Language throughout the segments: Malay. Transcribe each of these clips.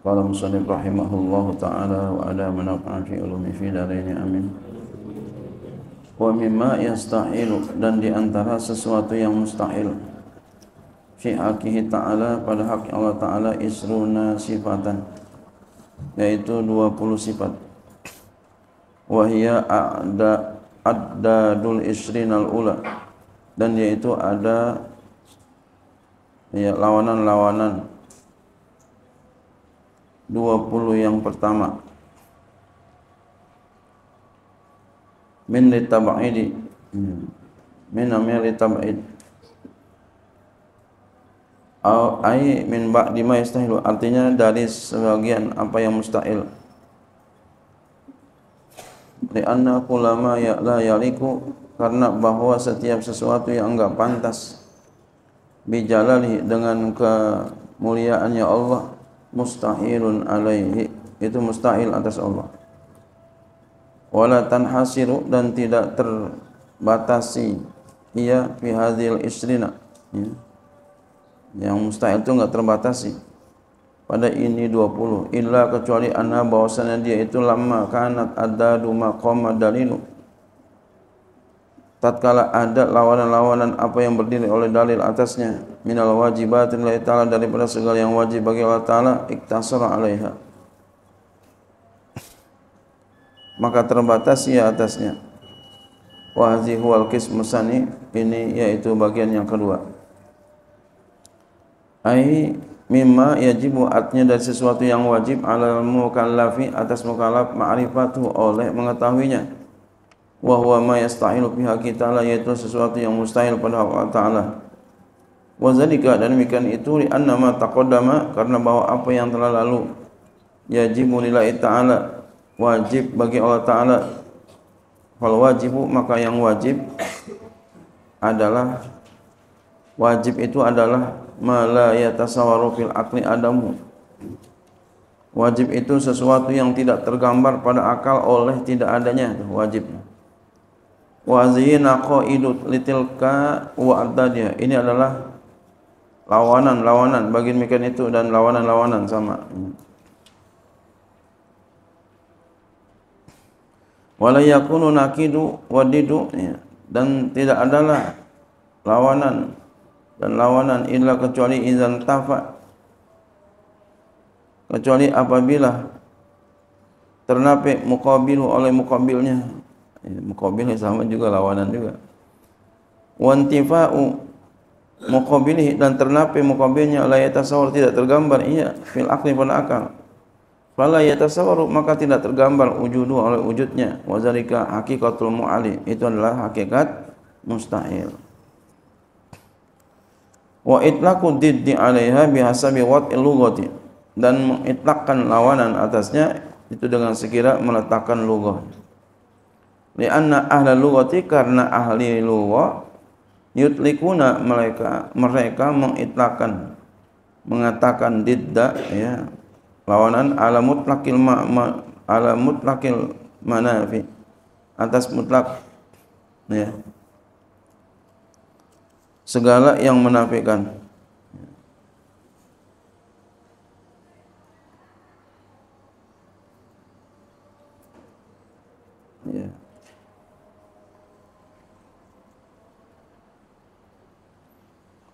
Qala musallim rahimahullahu ta'ala wa ala manafa'a fi ulumi fi darini amin. Wa mimma yastahilu dan di antara sesuatu yang mustahil fi haqihi ta'ala pada hak Allah ta'ala isruna sifatan yaitu dua puluh sifat ada ada dul addadul isrinal ula dan yaitu ada ya, lawanan-lawanan 20 yang pertama min li tab'idi min amir li tab'id ai min ba'di ma yastahilu artinya dari sebagian apa yang mustahil li anna kulama ya la yaliku karena bahwa setiap sesuatu yang enggak pantas bijalali dengan kemuliaannya Allah mustahilun alaihi itu mustahil atas Allah wala tanhasiru dan tidak terbatasi ia fi hadhil isrina ya. yang mustahil itu enggak terbatasi pada ini 20 illa kecuali anna bahwasanya dia itu lama kanat adadu maqama dalilu tatkala ada lawanan-lawanan apa yang berdiri oleh dalil atasnya minal wajibatin la ta'ala daripada segala yang wajib bagi Allah ta'ala iktasara alaiha maka terbatas ia ya atasnya wahazi huwal kismusani ini yaitu bagian yang kedua ai mimma yajibu atnya dari sesuatu yang wajib alal mukallafi atas mukallaf ma'rifatu oleh mengetahuinya wa huwa ma yasta'inu bi kita ta'ala yaitu sesuatu yang mustahil pada Allah ta'ala wa zalika dan demikian itu li anna ma taqaddama karena bahwa apa yang telah lalu yajibu lillahi ta'ala wajib bagi Allah ta'ala fal wajibu maka yang wajib adalah wajib itu adalah ma la yatasawwaru fil aqli adamu wajib itu sesuatu yang tidak tergambar pada akal oleh tidak adanya wajibnya wa zina qaidut litilka wa adadia. Ini adalah lawanan-lawanan bagi mikan itu dan lawanan-lawanan sama. Wala yakunu nakidu wadidu ya. dan tidak adalah lawanan dan lawanan illa kecuali izan tafa kecuali apabila ternapik mukabilu oleh mukabilnya Eh, mukabilih sama juga lawanan juga. Wantifa'u mukabilih dan ternapi mukabilnya layatasawar tidak tergambar. Ia fil akhir pada akal. Fala yatasawaru maka tidak tergambar ujudu oleh wujudnya. Wazalika hakikatul mu'ali. Itu adalah hakikat mustahil. Wa itlaku diddi alaiha bihasa biwat ilugati. Dan mengitlakkan lawanan atasnya itu dengan sekira meletakkan lugati. anna ahla lughati karena ahli lughah yutlikuna mereka mereka mengitlakan mengatakan didda ya lawanan ala mutlakil ma, ma, ala mutlakil manafi atas mutlak ya segala yang menafikan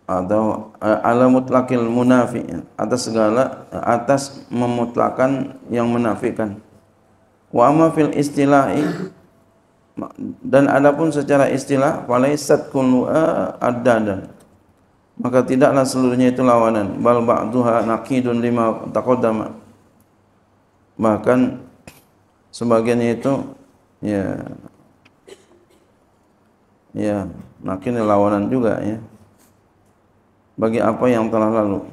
atau uh, ala mutlakil munafi atas segala eh, atas memutlakan yang menafikan wa amma fil istilahi dan adapun secara istilah falaisat kullu eh, addadan maka tidaklah seluruhnya itu lawanan bal ba'duha naqidun lima taqaddama bahkan sebagiannya itu ya ya nakin lawanan juga ya bagi apa yang telah lalu.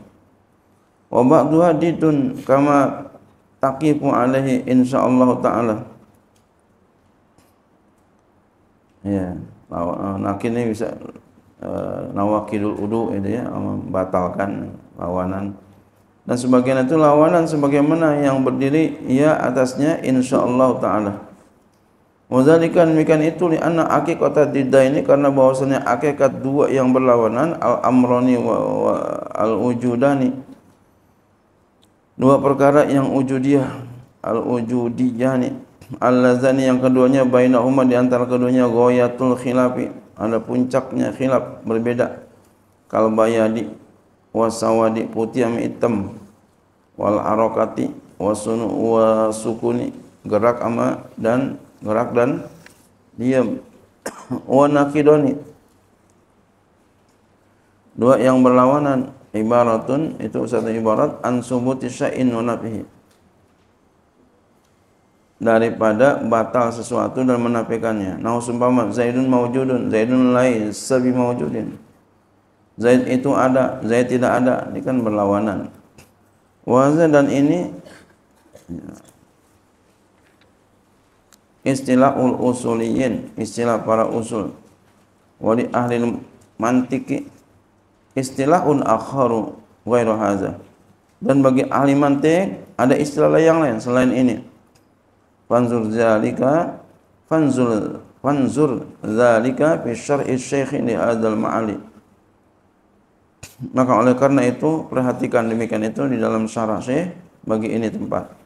Wa ba'du haditun kama taqifu alaihi insyaallah taala. Ya, ah, nak ini bisa eh, nawakidul udu itu ya, membatalkan lawanan dan sebagian itu lawanan sebagaimana yang berdiri ia atasnya insyaallah taala. Wazalikan mikan itu ni anak akikat dida ini karena bahwasanya akikat dua yang berlawanan al amroni wa, wa al ujudani dua perkara yang ujudiah al ujudiyah ni al lazani yang keduanya bayna umat di antara keduanya goyatul khilafi ada puncaknya khilaf berbeda kal bayadi wasawadi putih am hitam wal arokati wasunu wasukuni gerak ama dan gerak dan diam wa nakidoni dua yang berlawanan ibaratun itu satu ibarat an subuti syai'in wa nafihi daripada batal sesuatu dan menafikannya. Nah, sumpama Zaidun maujudun, Zaidun lain, sabi maujudin. Zaid itu ada, Zaid tidak ada. Ini kan berlawanan. Wazan dan ini ya. istilah ul usuliyin istilah para usul wali ahli mantiki un akharu ghairu haza dan bagi ahli mantik ada istilah yang lain selain ini fanzur zalika fanzul fanzur zalika fi syar'i syekh li hadzal ma'ali maka oleh karena itu perhatikan demikian itu di dalam syarah syekh bagi ini tempat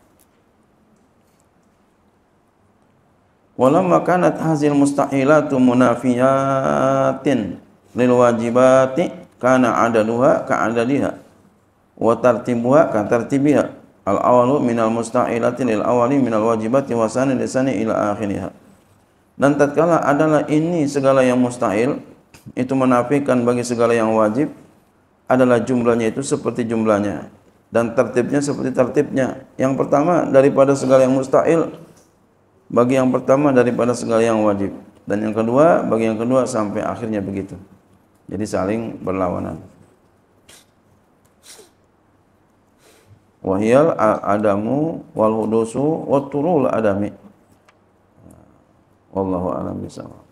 walamma kanat hazil mustahilatu munafiyatin lil wajibati kana adaduha ka adadiha wa tartibuha ka tartibiha al awalu minal mustahilati lil awali minal wajibati wa sani lisani ila akhiriha dan tatkala adalah ini segala yang mustahil itu menafikan bagi segala yang wajib adalah jumlahnya itu seperti jumlahnya dan tertibnya seperti tertibnya. Yang pertama daripada segala yang mustahil bagi yang pertama daripada segala yang wajib dan yang kedua bagi yang kedua sampai akhirnya begitu jadi saling berlawanan wahyal adamu wal hudusu wat turul adami wallahu alam bisawab